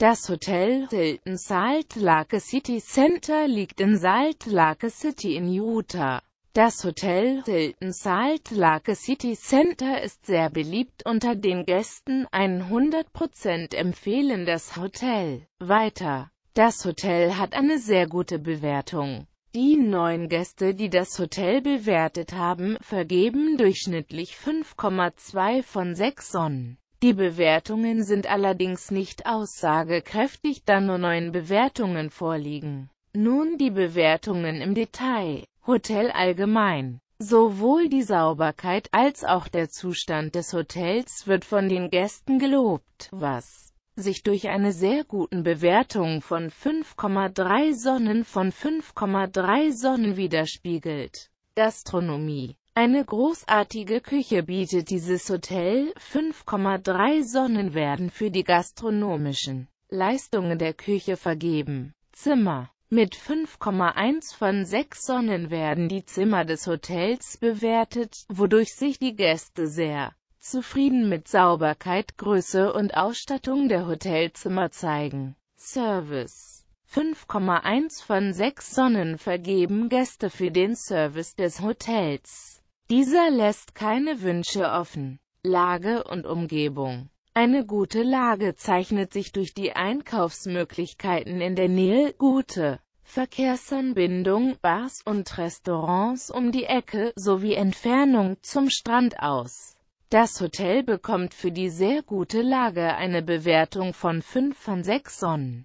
Das Hotel Hilton Salt Lake City Center liegt in Salt Lake City in Utah. Das Hotel Hilton Salt Lake City Center ist sehr beliebt unter den Gästen, 100% empfehlen das Hotel. Weiter. Das Hotel hat eine sehr gute Bewertung. Die neuen Gäste, die das Hotel bewertet haben, vergeben durchschnittlich 5,2 von 6 Sonnen. Die Bewertungen sind allerdings nicht aussagekräftig, da nur neun Bewertungen vorliegen. Nun die Bewertungen im Detail. Hotel allgemein. Sowohl die Sauberkeit als auch der Zustand des Hotels wird von den Gästen gelobt, was sich durch eine sehr guten Bewertung von 5,3 Sonnen von 5,3 Sonnen widerspiegelt. Gastronomie eine großartige Küche bietet dieses Hotel, 5,3 Sonnen werden für die gastronomischen Leistungen der Küche vergeben. Zimmer mit 5,1 von 6 Sonnen werden die Zimmer des Hotels bewertet, wodurch sich die Gäste sehr zufrieden mit Sauberkeit, Größe und Ausstattung der Hotelzimmer zeigen. Service 5,1 von 6 Sonnen vergeben Gäste für den Service des Hotels. Dieser lässt keine Wünsche offen. Lage und Umgebung Eine gute Lage zeichnet sich durch die Einkaufsmöglichkeiten in der Nähe, gute Verkehrsanbindung, Bars und Restaurants um die Ecke sowie Entfernung zum Strand aus. Das Hotel bekommt für die sehr gute Lage eine Bewertung von 5 von 6 Sonnen.